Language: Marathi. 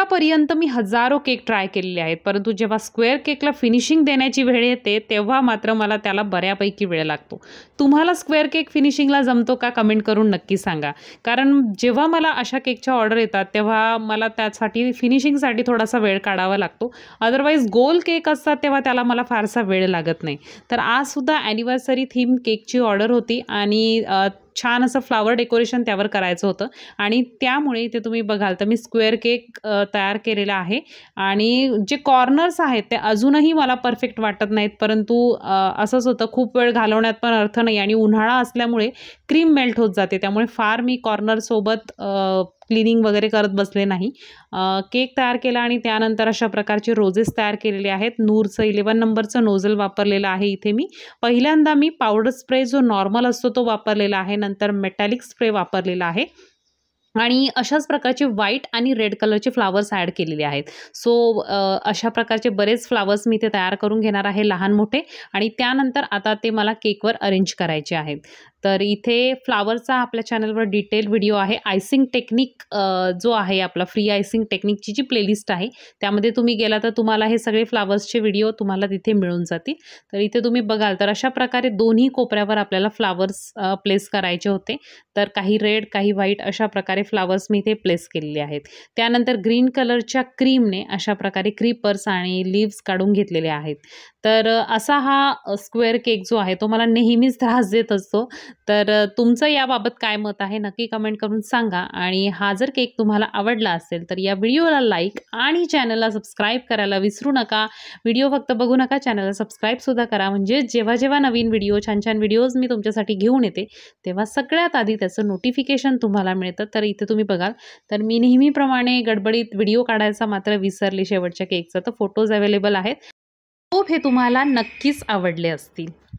आत्तापर्यंत मी हजारो केक ट्राय केलेले आहेत परंतु जेव्हा स्क्वेअर केकला फिनिशिंग देण्याची वेळ येते तेव्हा मात्र मला त्याला बऱ्यापैकी वेळ लागतो तुम्हाला स्क्वेअर केक फिनिशिंगला जमतो का कमेंट करून नक्की सांगा कारण जेव्हा मला अशा केकच्या ऑर्डर येतात तेव्हा मला त्यासाठी फिनिशिंगसाठी थोडासा वेळ काढावा लागतो अदरवाईज गोल केक असतात तेव्हा त्याला मला फारसा वेळ लागत नाही तर आजसुद्धा ॲनिव्हर्सरी थीम केकची ऑर्डर होती आणि छान असं फ्लावर डेकोरेशन त्यावर करायचं होतं आणि त्यामुळे इथे तुम्ही बघाल तर मी स्क्वेअर केक तयार केलेला आहे आणि जे कॉर्नर्स आहेत ते अजूनही मला परफेक्ट वाटत नाहीत परंतु असंच होतं खूप वेळ घालवण्यात पण अर्थ नाही आणि उन्हाळा असल्यामुळे क्रीम मेल्ट होत जाते त्यामुळे फार मी कॉर्नरसोबत क्लिनिंग वगैरे करत बसले नाही केक तयार केला आणि त्यानंतर अशा प्रकारचे रोजेस तयार केलेले आहेत नूरचं इलेवन नंबरचं नोझल वापरलेलं आहे इथे मी पहिल्यांदा मी पावडर स्प्रे जो नॉर्मल असतो तो वापरलेला आहे नंतर मेटॅलिक स्प्रे वापरलेला आहे आणि अशाच प्रकारचे व्हाईट आणि रेड कलरचे फ्लावर्स ॲड केलेले आहेत सो अशा प्रकारचे बरेच फ्लावर्स मी ते तयार करून घेणार आहे लहान मोठे आणि त्यानंतर आता ते मला केकवर अरेंज करायचे आहेत तर इथे फ्लावरचा आपल्या चॅनलवर डिटेल व्हिडिओ आहे आयसिंग टेक्निक जो आहे आपला फ्री आयसिंग टेक्निकची जी प्लेलिस्ट आहे त्यामध्ये तुम्ही गेला तर तुम्हाला हे सगळे फ्लावर्सचे व्हिडिओ तुम्हाला तिथे मिळून जातील तर इथे तुम्ही बघाल तर अशा प्रकारे दोन्ही कोपऱ्यावर आपल्याला फ्लावर्स प्लेस करायचे होते तर काही रेड काही व्हाईट अशा प्रकारे फ्लावर्स मी इथे प्लेस केलेले आहेत त्यानंतर ग्रीन कलरच्या क्रीमने अशा प्रकारे क्रीपर्स आणि लिव्स काढून घेतलेले आहेत तर असा हा स्क्वेअर केक जो आहे तो मला नेहमीच त्रास देत असतो तर तुमचं याबाबत काय मत आहे नक्की कमेंट करून सांगा आणि हा जर केक तुम्हाला आवडला असेल तर या व्हिडिओला लाईक आणि चॅनलला सबस्क्राईब करायला विसरू नका व्हिडिओ फक्त बघू नका चॅनलला सबस्क्राईबसुद्धा करा म्हणजे जेव्हा जेव्हा नवीन व्हिडिओ छान छान व्हिडिओज मी तुमच्यासाठी घेऊन येते तेव्हा सगळ्यात आधी त्याचं नोटिफिकेशन तुम्हाला मिळतं तर इथे तुम्ही बघाल तर मी नेहमीप्रमाणे गडबडीत व्हिडिओ काढायचा मात्र विसरले शेवटच्या केकचा तर फोटोज अवेलेबल आहेत खूप हे तुम्हाला नक्कीच आवडले असतील